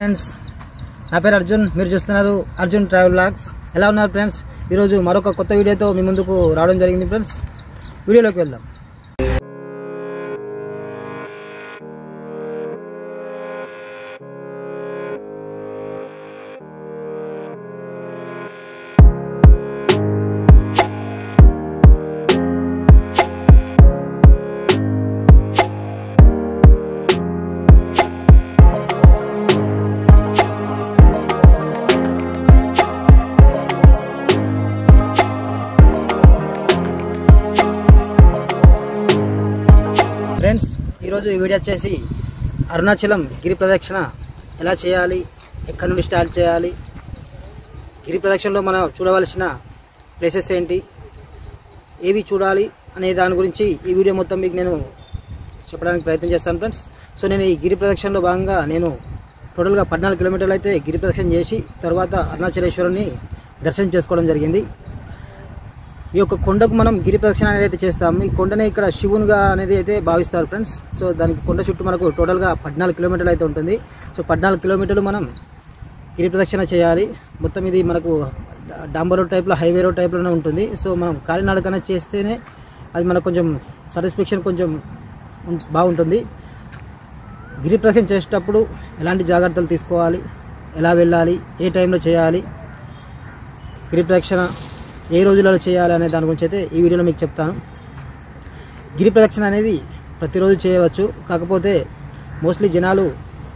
friends నా పేరు అర్జున్ మీరు చూస్తున్నారు అర్జున్ ట్రావెల్ బ్లాగ్స్ ఎలా ఉన్నారు ఫ్రెండ్స్ ఈరోజు మరొక కొత్త వీడియోతో మీ ముందుకు రావడం జరిగింది ఫ్రెండ్స్ వీడియోలోకి వెళ్దాం ఈ వీడియో చేసి అరుణాచలం గిరి ప్రదక్షిణ ఎలా చేయాలి ఎక్కడి నుండి స్టార్ట్ చేయాలి గిరి ప్రదక్షిణలో మనం చూడవలసిన ప్లేసెస్ ఏంటి ఏవి చూడాలి అనే దాని గురించి ఈ వీడియో మొత్తం మీకు నేను చెప్పడానికి ప్రయత్నం చేస్తాను ఫ్రెండ్స్ సో నేను ఈ గిరి ప్రదక్షిణలో భాగంగా నేను టోటల్గా పద్నాలుగు కిలోమీటర్లు అయితే గిరి ప్రదక్షిణ చేసి తర్వాత అరుణాచలేశ్వరుని దర్శనం చేసుకోవడం జరిగింది ఈ యొక్క కొండకు మనం గిరి ప్రదక్షిణ అనేది అయితే చేస్తాము ఈ కొండని ఇక్కడ శివునిగా అనేది అయితే భావిస్తారు ఫ్రెండ్స్ సో దానికి కొండ చుట్టూ మనకు టోటల్గా పద్నాలుగు కిలోమీటర్లు అయితే ఉంటుంది సో పద్నాలుగు కిలోమీటర్లు మనం గిరి ప్రదక్షిణ చేయాలి మొత్తం ఇది మనకు డాంబర్ రోడ్ టైప్లో హైవే రోడ్ టైప్లోనే ఉంటుంది సో మనం కాలినడకన చేస్తేనే అది మనకు కొంచెం సాటిస్ఫాక్షన్ కొంచెం బాగుంటుంది గిరి ప్రదక్షిణ చేసేటప్పుడు ఎలాంటి జాగ్రత్తలు తీసుకోవాలి ఎలా వెళ్ళాలి ఏ టైంలో చేయాలి గిరి ప్రదక్షిణ ఏ రోజులలో చేయాలనే దాని గురించి అయితే ఈ వీడియోలో మీకు చెప్తాను గిరి ప్రదక్షిణ అనేది ప్రతిరోజు చేయవచ్చు కాకపోతే మోస్ట్లీ జనాలు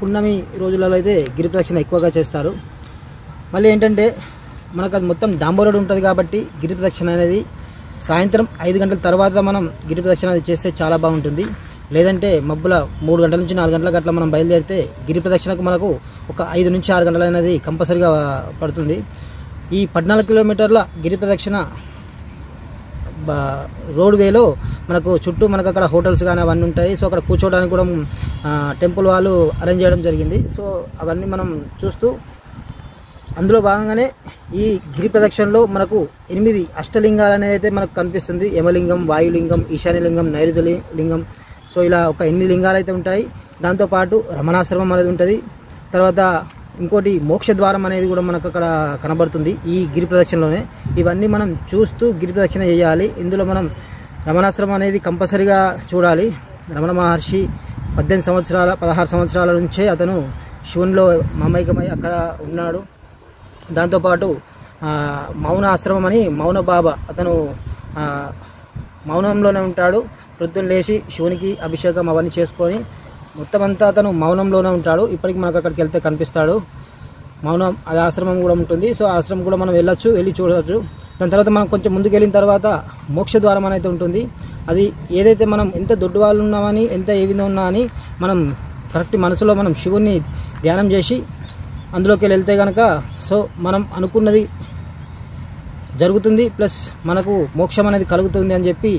పున్నమి రోజులలో అయితే గిరి ప్రదక్షిణ ఎక్కువగా చేస్తారు మళ్ళీ ఏంటంటే మనకు అది మొత్తం రోడ్ ఉంటుంది కాబట్టి గిరి ప్రదక్షిణ అనేది సాయంత్రం ఐదు గంటల తర్వాత మనం గిరి ప్రదక్షిణ అది చేస్తే చాలా బాగుంటుంది లేదంటే మబ్బుల మూడు గంటల నుంచి నాలుగు గంటల గట్ల మనం బయలుదేరితే గిరి ప్రదక్షిణకు మనకు ఒక ఐదు నుంచి ఆరు గంటల అనేది కంపల్సరీగా పడుతుంది ఈ పద్నాలుగు కిలోమీటర్ల గిరి ప్రదక్షిణ రోడ్వేలో మనకు చుట్టూ మనకు అక్కడ హోటల్స్ కానీ అవన్నీ ఉంటాయి సో అక్కడ కూర్చోవడానికి కూడా టెంపుల్ వాళ్ళు అరేంజ్ చేయడం జరిగింది సో అవన్నీ మనం చూస్తూ అందులో భాగంగానే ఈ గిరి ప్రదక్షిణలో మనకు ఎనిమిది అష్టలింగాలు అనేది అయితే మనకు కనిపిస్తుంది యమలింగం వాయులింగం ఈశాన్యలింగం నైరుతి లింగం సో ఇలా ఒక ఎనిమిది లింగాలు అయితే ఉంటాయి దాంతోపాటు రమణాశ్రమం అనేది ఉంటుంది తర్వాత ఇంకోటి మోక్షద్వారం అనేది కూడా మనకు అక్కడ కనబడుతుంది ఈ గిరి ప్రదక్షిణలోనే ఇవన్నీ మనం చూస్తూ గిరి ప్రదక్షిణ చేయాలి ఇందులో మనం రమణాశ్రమం అనేది కంపల్సరిగా చూడాలి రమణ మహర్షి పద్దెనిమిది సంవత్సరాల పదహారు సంవత్సరాల నుంచే అతను శివునిలో మమైకమై అక్కడ ఉన్నాడు దాంతోపాటు మౌన ఆశ్రమం అని మౌన బాబా అతను మౌనంలోనే ఉంటాడు వృద్ధులు లేచి శివునికి అభిషేకం అవన్నీ చేసుకొని మొత్తం అంతా అతను మౌనంలోనే ఉంటాడు ఇప్పటికి మనకు అక్కడికి వెళ్తే కనిపిస్తాడు మౌనం అది ఆశ్రమం కూడా ఉంటుంది సో ఆశ్రమం కూడా మనం వెళ్ళొచ్చు వెళ్ళి చూడవచ్చు దాని తర్వాత మనం కొంచెం ముందుకు వెళ్ళిన తర్వాత మోక్ష ద్వారం అనేది ఉంటుంది అది ఏదైతే మనం ఎంత దొడ్డు వాళ్ళు ఉన్నామని ఎంత ఏ విధంగా ఉన్నా అని మనం కరెక్ట్ మనసులో మనం శివుణ్ణి ధ్యానం చేసి అందులోకి వెళ్తే కనుక సో మనం అనుకున్నది జరుగుతుంది ప్లస్ మనకు మోక్షం అనేది కలుగుతుంది అని చెప్పి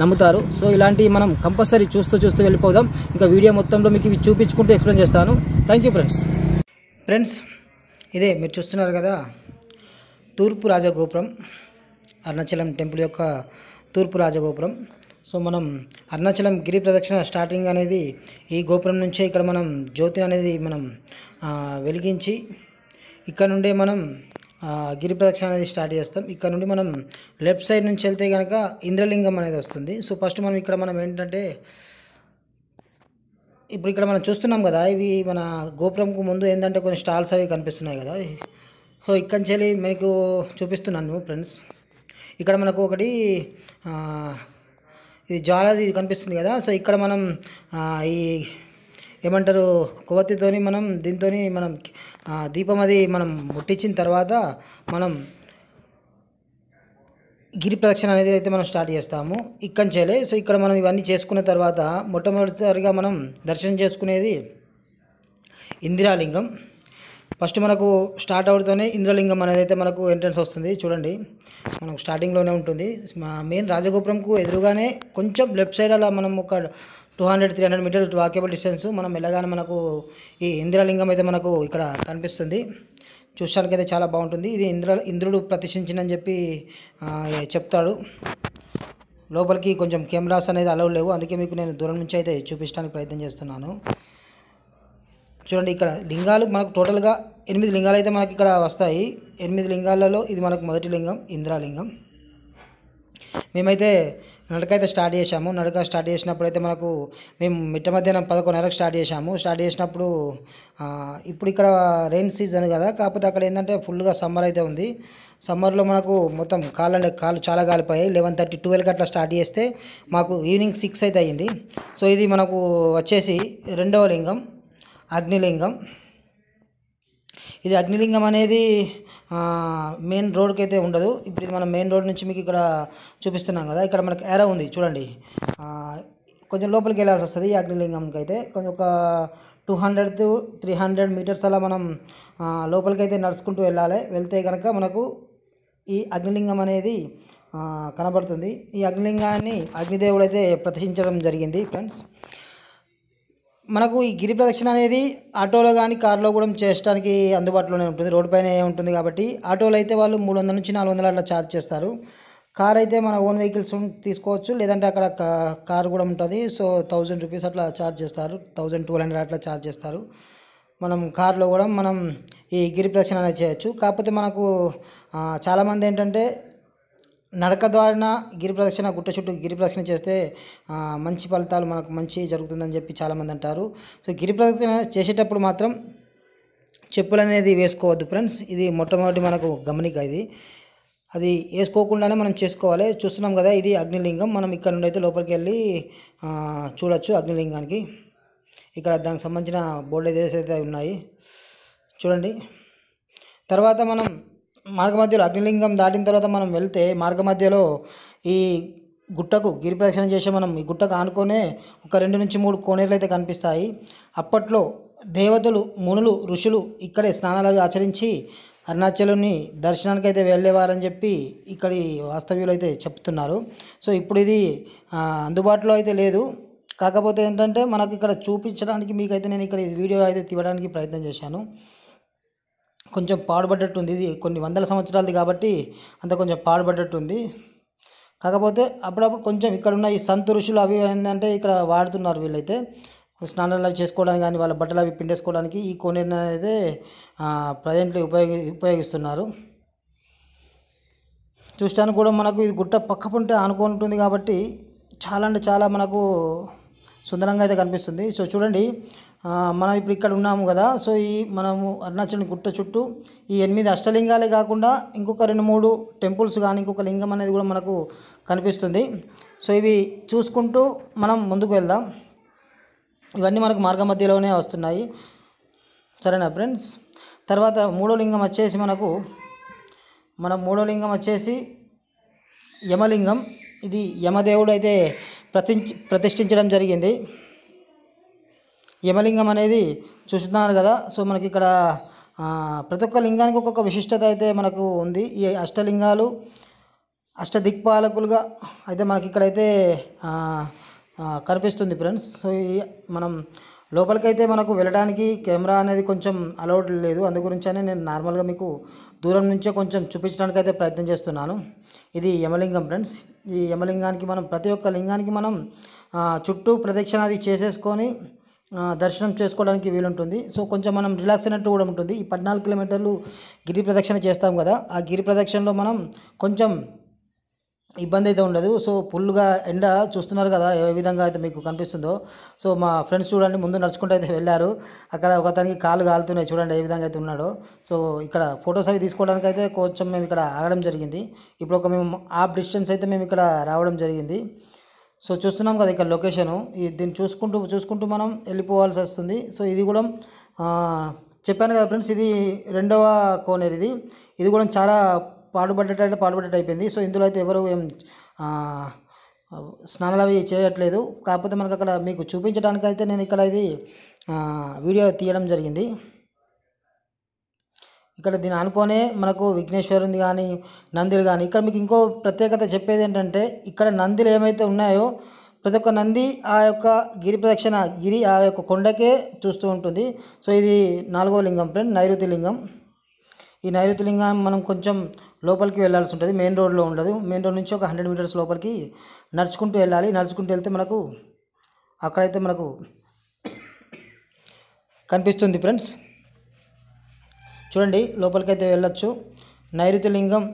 నమ్ముతారు సో ఇలాంటివి మనం కంపల్సరీ చూస్తూ చూస్తూ వెళ్ళిపోదాం ఇంకా వీడియో మొత్తంలో మీకు ఇవి చూపించుకుంటూ ఎక్స్ప్లెయిన్ చేస్తాను థ్యాంక్ ఫ్రెండ్స్ ఫ్రెండ్స్ ఇదే మీరు చూస్తున్నారు కదా తూర్పు రాజగోపురం అరుణాచలం టెంపుల్ యొక్క తూర్పు రాజగోపురం సో మనం అరుణాచలం గిరి ప్రదక్షిణ స్టార్టింగ్ అనేది ఈ గోపురం నుంచే ఇక్కడ మనం జ్యోతిని అనేది మనం వెలిగించి ఇక్కడ నుండే మనం గిరి ప్రదక్షిణ అనేది స్టార్ట్ చేస్తాం ఇక్కడ నుండి మనం లెఫ్ట్ సైడ్ నుంచి వెళ్తే కనుక ఇంద్రలింగం అనేది వస్తుంది సో ఫస్ట్ మనం ఇక్కడ మనం ఏంటంటే ఇప్పుడు ఇక్కడ మనం చూస్తున్నాం కదా ఇవి మన గోపురంకు ముందు ఏంటంటే కొన్ని స్టాల్స్ అవి కనిపిస్తున్నాయి కదా సో ఇక్కడి నుంచి మీకు చూపిస్తున్నాను ఫ్రెండ్స్ ఇక్కడ మనకు ఒకటి ఇది జ్వాలది కనిపిస్తుంది కదా సో ఇక్కడ మనం ఈ ఏమంటారు కొవ్వొత్తితోని మనం దీంతో మనం దీపం అది మనం ముట్టించిన తర్వాత మనం గిరి ప్రదక్షిణ అనేది అయితే మనం స్టార్ట్ చేస్తాము ఇక్కడ చేయలే సో ఇక్కడ మనం ఇవన్నీ చేసుకున్న తర్వాత మొట్టమొదటిసారిగా మనం దర్శనం చేసుకునేది ఇందిరాలింగం ఫస్ట్ మనకు స్టార్ట్ అవుతూనే ఇంద్రలింగం అనేది అయితే మనకు ఎంట్రన్స్ వస్తుంది చూడండి మనకు స్టార్టింగ్లోనే ఉంటుంది మెయిన్ రాజగోపురంకు ఎదురుగానే కొంచెం లెఫ్ట్ సైడ్ అలా మనం ఒక two hundred three hundred meter walkable distance మనం వెళ్ళగానే మనకు ఈ ఇంద్రలింగం అయితే మనకు ఇక్కడ కనిపిస్తుంది అయితే చాలా బాగుంటుంది ఇది ఇంద్ర ఇంద్రుడు ప్రతిష్ఠించిందని చెప్పి చెప్తాడు లోపలికి కొంచెం కెమెరాస్ అనేది అలవ్ లేవు అందుకే మీకు నేను దూరం నుంచి అయితే చూపించడానికి ప్రయత్నం చేస్తున్నాను చూడండి ఇక్కడ లింగాలు మనకు టోటల్గా ఎనిమిది లింగాలు అయితే మనకి ఇక్కడ వస్తాయి ఎనిమిది లింగాలలో ఇది మనకు మొదటి లింగం ఇంద్రాలింగం మేమైతే నడక అయితే స్టార్ట్ చేశాము నడక స్టార్ట్ చేసినప్పుడు అయితే మనకు మేము మిట్ట మధ్యాహ్నం నెలకు స్టార్ట్ చేశాము స్టార్ట్ చేసినప్పుడు ఇప్పుడు ఇక్కడ రెయిన్ సీజన్ కదా కాకపోతే అక్కడ ఏంటంటే ఫుల్గా సమ్మర్ అయితే ఉంది సమ్మర్లో మనకు మొత్తం కాళ్ళ కాళ్ళు చాలా కాలిపోయాయి లెవెన్ థర్టీ ట్వెల్వ్కి అట్లా స్టార్ట్ చేస్తే మాకు ఈవినింగ్ సిక్స్ అయితే అయ్యింది సో ఇది మనకు వచ్చేసి రెండవ లింగం అగ్నిలింగం ఇది అగ్నిలింగం అనేది మెయిన్ రోడ్కి అయితే ఉండదు ఇప్పుడు ఇది మనం మెయిన్ రోడ్ నుంచి మీకు ఇక్కడ చూపిస్తున్నాం కదా ఇక్కడ మనకు ఎర ఉంది చూడండి కొంచెం లోపలికి వెళ్ళాల్సి వస్తుంది ఈ అగ్నిలింగంకి అయితే కొంచెం ఒక two hundred to three hundred meters అలా మనం లోపలికి అయితే నడుచుకుంటూ వెళ్ళాలి వెళ్తే కనుక మనకు ఈ అగ్నిలింగం అనేది కనబడుతుంది ఈ అగ్నిలింగాన్ని అగ్నిదేవుడు అయితే ప్రతిష్ఠించడం జరిగింది ఫ్రెండ్స్ మనకు ఈ గిరి ప్రదక్షిణ అనేది ఆటోలో కానీ కారులో కూడా చేసడానికి అందుబాటులోనే ఉంటుంది రోడ్డు పైన ఉంటుంది కాబట్టి ఆటోలు అయితే వాళ్ళు మూడు వందల నుంచి నాలుగు వందల అట్లా ఛార్జ్ చేస్తారు కార్ అయితే మన ఓన్ వెహికల్స్ తీసుకోవచ్చు లేదంటే అక్కడ కార్ కూడా ఉంటుంది సో థౌజండ్ రూపీస్ అట్లా ఛార్జ్ చేస్తారు థౌజండ్ టూ హండ్రెడ్ అట్లా ఛార్జ్ చేస్తారు మనం కార్లో కూడా మనం ఈ గిరి ప్రదక్షిణ అనేది చేయొచ్చు కాకపోతే మనకు చాలామంది ఏంటంటే నడక ద్వారా గిరి ప్రదక్షిణ గుట్ట చుట్టూ గిరి ప్రదక్షిణ చేస్తే మంచి ఫలితాలు మనకు మంచి జరుగుతుందని చెప్పి చాలామంది అంటారు సో గిరి ప్రదక్షిణ చేసేటప్పుడు మాత్రం చెప్పులు అనేది వేసుకోవద్దు ఫ్రెండ్స్ ఇది మొట్టమొదటి మనకు గమనిక ఇది అది వేసుకోకుండానే మనం చేసుకోవాలి చూస్తున్నాం కదా ఇది అగ్నిలింగం మనం ఇక్కడ నుండి అయితే లోపలికి వెళ్ళి చూడొచ్చు అగ్నిలింగానికి ఇక్కడ దానికి సంబంధించిన బోర్డు ఏదైతే ఉన్నాయి చూడండి తర్వాత మనం మార్గ మధ్యలో అగ్నిలింగం దాటిన తర్వాత మనం వెళ్తే మార్గ మధ్యలో ఈ గుట్టకు గిరి ప్రదక్షిణ చేసే మనం ఈ గుట్టకు ఆనుకొనే ఒక రెండు నుంచి మూడు కోనేరులు అయితే కనిపిస్తాయి అప్పట్లో దేవతలు మునులు ఋషులు ఇక్కడే స్నానాలు అవి ఆచరించి అరుణాచలుని దర్శనానికి అయితే వెళ్ళేవారని చెప్పి ఇక్కడి వాస్తవ్యులు అయితే చెప్తున్నారు సో ఇప్పుడు ఇది అందుబాటులో అయితే లేదు కాకపోతే ఏంటంటే మనకు ఇక్కడ చూపించడానికి మీకైతే నేను ఇక్కడ వీడియో అయితే తీయడానికి ప్రయత్నం చేశాను కొంచెం పాడుపడ్డట్టుంది ఇది కొన్ని వందల సంవత్సరాలది కాబట్టి అంత కొంచెం పాడుపడ్డట్టుంది కాకపోతే అప్పుడప్పుడు కొంచెం ఇక్కడ ఉన్న ఈ సంత ఋషులు అవి ఏంటంటే ఇక్కడ వాడుతున్నారు వీళ్ళైతే స్నానాలు అవి చేసుకోవడానికి కానీ వాళ్ళ బట్టలు అవి పిండేసుకోవడానికి ఈ కొన్ని అనేది ప్రజెంట్లో ఉపయోగి ఉపయోగిస్తున్నారు చూస్తాను కూడా మనకు ఇది గుట్ట పక్క పుంటే కాబట్టి చాలా అంటే చాలా మనకు సుందరంగా అయితే కనిపిస్తుంది సో చూడండి మనం ఇప్పుడు ఇక్కడ ఉన్నాము కదా సో ఈ మనము అరుణాచలం గుట్ట చుట్టూ ఈ ఎనిమిది అష్టలింగాలే కాకుండా ఇంకొక రెండు మూడు టెంపుల్స్ కానీ ఇంకొక లింగం అనేది కూడా మనకు కనిపిస్తుంది సో ఇవి చూసుకుంటూ మనం ముందుకు వెళ్దాం ఇవన్నీ మనకు మార్గ మధ్యలోనే వస్తున్నాయి సరేనా ఫ్రెండ్స్ తర్వాత మూడో లింగం వచ్చేసి మనకు మన మూడో లింగం వచ్చేసి యమలింగం ఇది యమదేవుడు అయితే ప్రతి ప్రతిష్ఠించడం జరిగింది యమలింగం అనేది చూస్తున్నారు కదా సో మనకి ఇక్కడ ప్రతి ఒక్క లింగానికి ఒక్కొక్క విశిష్టత అయితే మనకు ఉంది ఈ అష్టలింగాలు అష్టదిక్పాలకులుగా అయితే మనకి ఇక్కడైతే కనిపిస్తుంది ఫ్రెండ్స్ సో ఈ మనం లోపలికైతే మనకు వెళ్ళడానికి కెమెరా అనేది కొంచెం అలౌడ్ లేదు అందు గురించనే నేను నార్మల్గా మీకు దూరం నుంచే కొంచెం చూపించడానికి అయితే ప్రయత్నం చేస్తున్నాను ఇది యమలింగం ఫ్రెండ్స్ ఈ యమలింగానికి మనం ప్రతి ఒక్క లింగానికి మనం చుట్టూ ప్రదక్షిణ అది చేసేసుకొని దర్శనం చేసుకోవడానికి వీలుంటుంది సో కొంచెం మనం రిలాక్స్ అయినట్టు కూడా ఉంటుంది ఈ పద్నాలుగు కిలోమీటర్లు గిరి ప్రదక్షిణ చేస్తాం కదా ఆ గిరి ప్రదక్షిణలో మనం కొంచెం ఇబ్బంది అయితే ఉండదు సో ఫుల్గా ఎండ చూస్తున్నారు కదా ఏ విధంగా అయితే మీకు కనిపిస్తుందో సో మా ఫ్రెండ్స్ చూడండి ముందు నడుచుకుంటూ అయితే వెళ్ళారు అక్కడ ఒక తనకి కాలు కాలుతున్నాయి చూడండి ఏ విధంగా అయితే ఉన్నాడో సో ఇక్కడ ఫొటోస్ అవి తీసుకోవడానికి అయితే కొంచెం మేము ఇక్కడ ఆగడం జరిగింది ఇప్పుడు ఒక మేము ఆఫ్ డిస్టెన్స్ అయితే మేము ఇక్కడ రావడం జరిగింది సో చూస్తున్నాం కదా ఇక్కడ లొకేషను దీన్ని చూసుకుంటూ చూసుకుంటూ మనం వెళ్ళిపోవాల్సి వస్తుంది సో ఇది కూడా చెప్పాను కదా ఫ్రెండ్స్ ఇది రెండవ కోనేరు ఇది ఇది కూడా చాలా పాడుపడ్డట్టు పాడుపడ్డట్టు అయిపోయింది సో ఇందులో అయితే ఎవరు ఏం స్నానాలు అవి చేయట్లేదు కాకపోతే మనకు అక్కడ మీకు చూపించడానికైతే అయితే నేను ఇక్కడ ఇది వీడియో తీయడం జరిగింది ఇక్కడ దీని అనుకోనే మనకు విఘ్నేశ్వరుని కానీ నందిలు కానీ ఇక్కడ మీకు ఇంకో ప్రత్యేకత చెప్పేది ఏంటంటే ఇక్కడ నందిలు ఏమైతే ఉన్నాయో ప్రతి ఒక్క నంది ఆ యొక్క గిరి ప్రదక్షిణ గిరి ఆ యొక్క కొండకే చూస్తూ ఉంటుంది సో ఇది నాలుగో లింగం ఫ్రెండ్ నైరుతి లింగం ఈ నైరుతి లింగం మనం కొంచెం లోపలికి వెళ్ళాల్సి ఉంటుంది మెయిన్ రోడ్లో ఉండదు మెయిన్ రోడ్ నుంచి ఒక హండ్రెడ్ మీటర్స్ లోపలికి నడుచుకుంటూ వెళ్ళాలి నడుచుకుంటూ వెళ్తే మనకు అక్కడైతే మనకు కనిపిస్తుంది ఫ్రెండ్స్ చూడండి లోపలికైతే వెళ్ళొచ్చు నైరుతి లింగం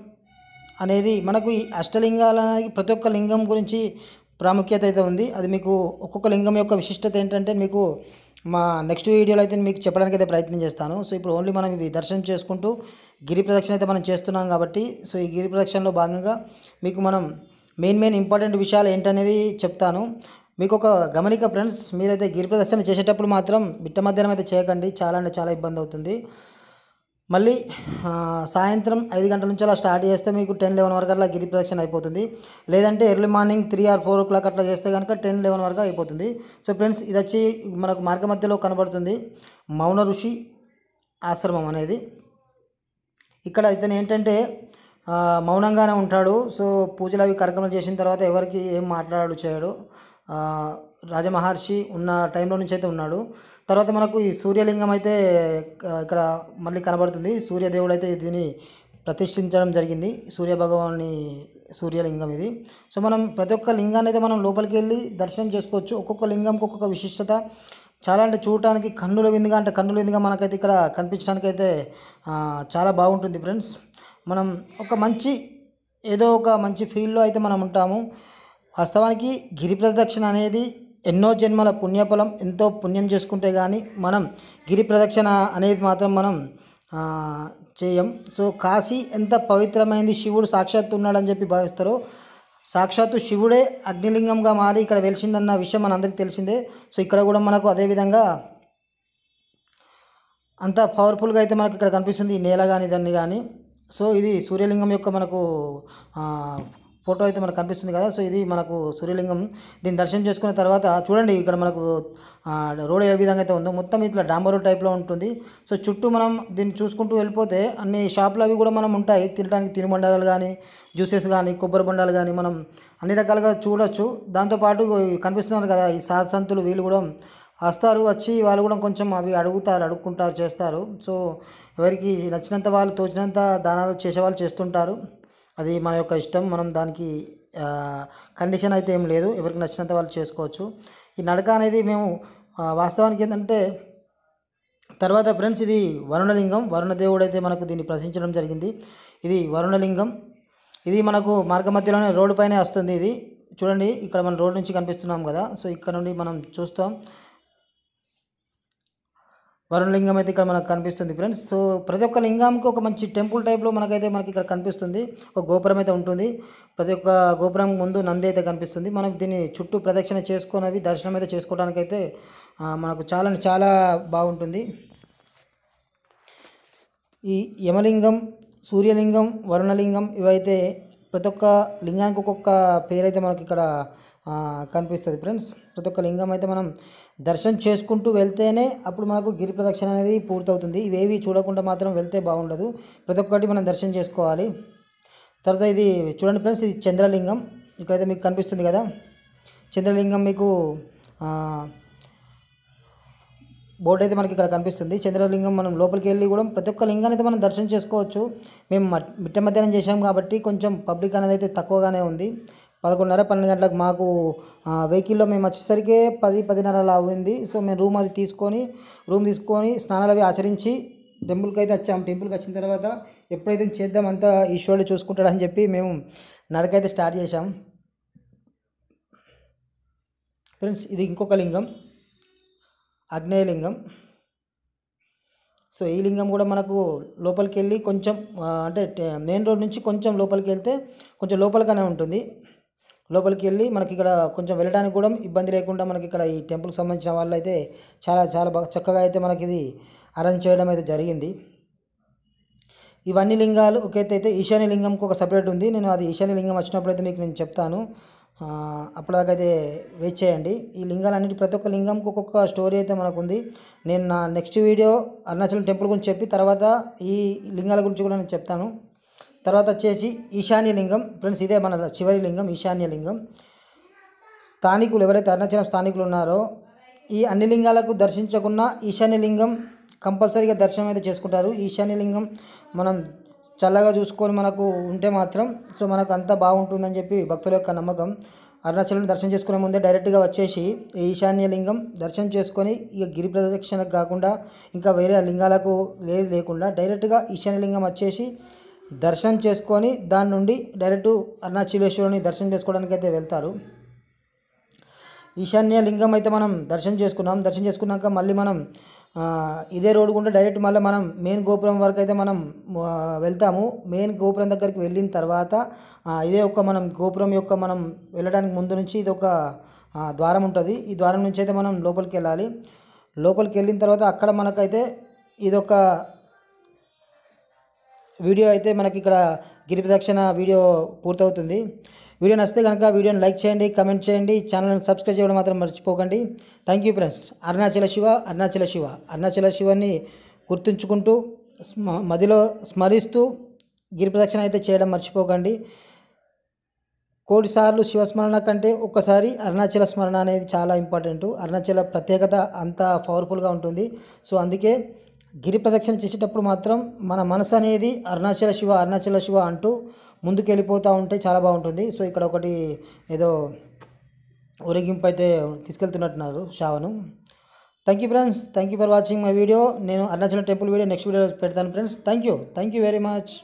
అనేది మనకు ఈ అష్టలింగాల ప్రతి ఒక్క లింగం గురించి ప్రాముఖ్యత అయితే ఉంది అది మీకు ఒక్కొక్క లింగం యొక్క విశిష్టత ఏంటంటే మీకు మా నెక్స్ట్ వీడియోలో అయితే మీకు చెప్పడానికి అయితే ప్రయత్నం చేస్తాను సో ఇప్పుడు ఓన్లీ మనం ఇవి దర్శనం చేసుకుంటూ గిరి ప్రదక్షిణ అయితే మనం చేస్తున్నాం కాబట్టి సో ఈ గిరి ప్రదక్షిణలో భాగంగా మీకు మనం మెయిన్ మెయిన్ ఇంపార్టెంట్ విషయాలు ఏంటనేది చెప్తాను మీకు ఒక గమనిక ఫ్రెండ్స్ మీరైతే గిరి ప్రదక్షిణ చేసేటప్పుడు మాత్రం బిట్ట మధ్యాహ్నం అయితే చేయకండి చాలా అంటే చాలా ఇబ్బంది అవుతుంది మళ్ళీ సాయంత్రం ఐదు గంటల నుంచి అలా స్టార్ట్ చేస్తే మీకు టెన్ లెవెన్ వరకు అట్లా గిరి ప్రదక్షిణ అయిపోతుంది లేదంటే early morning three or four o'clock అట్లా చేస్తే కనుక టెన్ లెవెన్ వరకు అయిపోతుంది సో ఫ్రెండ్స్ ఇది వచ్చి మనకు మార్గ మధ్యలో కనబడుతుంది మౌన ఋషి ఆశ్రమం అనేది ఇక్కడ ఇతను ఏంటంటే మౌనంగానే ఉంటాడు సో పూజలు అవి కార్యక్రమాలు చేసిన తర్వాత ఎవరికి ఏం మాట్లాడు చేయడు రాజమహర్షి ఉన్న టైంలో నుంచి అయితే ఉన్నాడు తర్వాత మనకు ఈ సూర్యలింగం అయితే ఇక్కడ మళ్ళీ కనబడుతుంది సూర్యదేవుడు అయితే దీన్ని ప్రతిష్ఠించడం జరిగింది సూర్య సూర్యలింగం ఇది సో మనం ప్రతి ఒక్క లింగాన్ని అయితే మనం లోపలికి వెళ్ళి దర్శనం చేసుకోవచ్చు ఒక్కొక్క లింగంకి ఒక్కొక్క విశిష్టత చాలా అంటే చూడటానికి కన్నుల విందుగా అంటే కన్నుల విందుగా మనకైతే ఇక్కడ కనిపించడానికి అయితే చాలా బాగుంటుంది ఫ్రెండ్స్ మనం ఒక మంచి ఏదో ఒక మంచి ఫీల్డ్లో అయితే మనం ఉంటాము వాస్తవానికి గిరి ప్రదక్షిణ అనేది ఎన్నో జన్మల పుణ్యఫలం ఎంతో పుణ్యం చేసుకుంటే కానీ మనం గిరి ప్రదక్షిణ అనేది మాత్రం మనం చేయం సో కాశీ ఎంత పవిత్రమైంది శివుడు సాక్షాత్తు ఉన్నాడని చెప్పి భావిస్తారు సాక్షాత్తు శివుడే అగ్నిలింగంగా మారి ఇక్కడ వెలిసిందన్న విషయం మనందరికీ తెలిసిందే సో ఇక్కడ కూడా మనకు అదేవిధంగా అంత పవర్ఫుల్గా అయితే మనకు ఇక్కడ కనిపిస్తుంది నేల కానీ దాన్ని కానీ సో ఇది సూర్యలింగం యొక్క మనకు ఫోటో అయితే మనకు కనిపిస్తుంది కదా సో ఇది మనకు సూర్యలింగం దీన్ని దర్శనం చేసుకున్న తర్వాత చూడండి ఇక్కడ మనకు రోడ్ ఏ విధంగా అయితే ఉందో మొత్తం ఇట్లా డాంబర్ రోడ్ టైప్లో ఉంటుంది సో చుట్టూ మనం దీన్ని చూసుకుంటూ వెళ్ళిపోతే అన్ని షాపులు అవి కూడా మనం ఉంటాయి తినడానికి తినుబండాలు కానీ జ్యూసెస్ కానీ కొబ్బరి బండాలు కానీ మనం అన్ని రకాలుగా చూడొచ్చు దాంతోపాటు కనిపిస్తున్నారు కదా ఈ సాధసంతులు వీళ్ళు కూడా వస్తారు వచ్చి వాళ్ళు కూడా కొంచెం అవి అడుగుతారు అడుక్కుంటారు చేస్తారు సో ఎవరికి నచ్చినంత వాళ్ళు తోచినంత దానాలు చేసేవాళ్ళు చేస్తుంటారు అది మన యొక్క ఇష్టం మనం దానికి కండిషన్ అయితే ఏం లేదు ఎవరికి నచ్చినంత వాళ్ళు చేసుకోవచ్చు ఈ నడక అనేది మేము వాస్తవానికి ఏంటంటే తర్వాత ఫ్రెండ్స్ ఇది వరుణలింగం వరుణదేవుడు అయితే మనకు దీన్ని ప్రశ్నించడం జరిగింది ఇది వరుణలింగం ఇది మనకు మార్గ మధ్యలోనే రోడ్డు పైనే వస్తుంది ఇది చూడండి ఇక్కడ మనం రోడ్డు నుంచి కనిపిస్తున్నాం కదా సో ఇక్కడ నుండి మనం చూస్తాం వరుణ లింగం అయితే ఇక్కడ మనకు కనిపిస్తుంది ఫ్రెండ్స్ సో ప్రతి ఒక్క లింగంకి ఒక మంచి టెంపుల్ టైప్లో మనకైతే మనకి ఇక్కడ కనిపిస్తుంది ఒక గోపురం అయితే ఉంటుంది ప్రతి ఒక్క గోపురం ముందు నంది అయితే కనిపిస్తుంది మనం దీన్ని చుట్టూ ప్రదక్షిణ చేసుకునేవి దర్శనం అయితే చేసుకోవడానికి అయితే మనకు చాలా చాలా బాగుంటుంది ఈ యమలింగం సూర్యలింగం వరుణలింగం ఇవైతే ప్రతి ఒక్క లింగానికి ఒక్కొక్క పేరైతే మనకి ఇక్కడ కనిపిస్తుంది ఫ్రెండ్స్ ప్రతి ఒక్క లింగం అయితే మనం దర్శనం చేసుకుంటూ వెళ్తేనే అప్పుడు మనకు గిరి ప్రదక్షిణ అనేది పూర్తవుతుంది ఇవేవి చూడకుండా మాత్రం వెళ్తే బాగుండదు ప్రతి ఒక్కటి మనం దర్శనం చేసుకోవాలి తర్వాత ఇది చూడండి ఫ్రెండ్స్ ఇది చంద్రలింగం ఇక్కడైతే మీకు కనిపిస్తుంది కదా చంద్రలింగం మీకు బోర్డు అయితే మనకి ఇక్కడ కనిపిస్తుంది చంద్రలింగం మనం లోపలికి వెళ్ళి కూడా ప్రతి ఒక్క లింగాన్ని అయితే మనం దర్శనం చేసుకోవచ్చు మేము మిట్ట మధ్యాహ్నం చేసాం కాబట్టి కొంచెం పబ్లిక్ అనేది అయితే తక్కువగానే ఉంది పదకొండున్నర పన్నెండు గంటలకు మాకు వెహికల్లో మేము వచ్చేసరికి పది పదిన్నర అలా అయింది సో మేము రూమ్ అది తీసుకొని రూమ్ తీసుకొని స్నానాలు అవి ఆచరించి టెంపుల్కి అయితే వచ్చాము టెంపుల్కి వచ్చిన తర్వాత ఎప్పుడైతే చేద్దాం అంతా ఈశ్వరుడు చూసుకుంటాడు అని చెప్పి మేము నడకైతే స్టార్ట్ చేశాం ఫ్రెండ్స్ ఇది ఇంకొక లింగం ఆగ్నేయ లింగం సో ఈ లింగం కూడా మనకు లోపలికి వెళ్ళి కొంచెం అంటే మెయిన్ రోడ్ నుంచి కొంచెం లోపలికి వెళ్తే కొంచెం లోపలిగానే ఉంటుంది లోపలికి వెళ్ళి మనకి ఇక్కడ కొంచెం వెళ్ళడానికి కూడా ఇబ్బంది లేకుండా మనకి ఇక్కడ ఈ టెంపుల్కి సంబంధించిన వాళ్ళు అయితే చాలా చాలా బాగా చక్కగా అయితే మనకి ఇది అరేంజ్ చేయడం అయితే జరిగింది ఇవన్నీ లింగాలు ఒకైతే ఈశాన్య లింగంకి ఒక సపరేట్ ఉంది నేను అది ఈశాన్య లింగం వచ్చినప్పుడు అయితే మీకు నేను చెప్తాను అప్పటిదాకైతే వెయిట్ చేయండి ఈ లింగాలన్నిటి ప్రతి ఒక్క లింగంకి ఒక్కొక్క స్టోరీ అయితే మనకు ఉంది నేను నా నెక్స్ట్ వీడియో అరుణాచలం టెంపుల్ గురించి చెప్పి తర్వాత ఈ లింగాల గురించి కూడా నేను చెప్తాను తర్వాత వచ్చేసి ఈశాన్యలింగం ఫ్రెండ్స్ ఇదే మన చివరి లింగం ఈశాన్యలింగం స్థానికులు ఎవరైతే అరుణాచలం స్థానికులు ఉన్నారో ఈ అన్ని లింగాలకు దర్శించకుండా ఈశాన్యలింగం కంపల్సరీగా దర్శనం అయితే చేసుకుంటారు ఈశాన్యలింగం మనం చల్లగా చూసుకొని మనకు ఉంటే మాత్రం సో మనకు అంతా బాగుంటుందని చెప్పి భక్తుల యొక్క నమ్మకం అరుణాచలం దర్శనం చేసుకునే ముందే డైరెక్ట్గా వచ్చేసి ఈశాన్యలింగం దర్శనం చేసుకొని ఇక గిరి ప్రదక్షిణకు కాకుండా ఇంకా వేరే లింగాలకు లేదు లేకుండా డైరెక్ట్గా ఈశాన్యలింగం వచ్చేసి దర్శనం చేసుకొని దాని నుండి డైరెక్ట్ అరుణాచలేశ్వరుని దర్శనం చేసుకోవడానికి అయితే వెళ్తారు ఈశాన్య లింగం అయితే మనం దర్శనం చేసుకున్నాం దర్శనం చేసుకున్నాక మళ్ళీ మనం ఇదే రోడ్ గుండా డైరెక్ట్ మళ్ళీ మనం మెయిన్ గోపురం వరకు అయితే మనం వెళ్తాము మెయిన్ గోపురం దగ్గరికి వెళ్ళిన తర్వాత ఇదే ఒక మనం గోపురం యొక్క మనం వెళ్ళడానికి ముందు నుంచి ఇది ఒక ద్వారం ఉంటుంది ఈ ద్వారం నుంచి అయితే మనం లోపలికి వెళ్ళాలి లోపలికి వెళ్ళిన తర్వాత అక్కడ మనకైతే ఇదొక వీడియో అయితే మనకి ఇక్కడ గిరిప్రదక్షిణ వీడియో పూర్తవుతుంది వీడియో నచ్చితే కనుక వీడియోని లైక్ చేయండి కమెంట్ చేయండి ఛానల్ని సబ్స్క్రైబ్ చేయడం మాత్రం మర్చిపోకండి thank you friends Arunachala Shiva Arunachala Shiva Arunachala శివాన్ని గుర్తుంచుకుంటూ మదిలో స్మరిస్తూ గిరిప్రదక్షిణ అయితే చేయడం మర్చిపోకండి కోటిసార్లు శివస్మరణ కంటే ఒక్కసారి అరుణాచల స్మరణ అనేది చాలా ఇంపార్టెంట్ అరుణాచల ప్రత్యేకత అంత పవర్ఫుల్గా ఉంటుంది సో అందుకే గిరి ప్రదక్షిణ చేసేటప్పుడు మాత్రం మన మనసు అనేది అరుణాచల శివ అరుణాచల శివ అంటూ ముందుకు వెళ్ళిపోతూ ఉంటే చాలా బాగుంటుంది సో ఇక్కడ ఒకటి ఏదో ఊరేగింపు అయితే తీసుకెళ్తున్నట్టున్నారు షావను thank you friends thank you for watching my video నేను Arunachalam temple video next video పెడతాను friends thank you thank you very much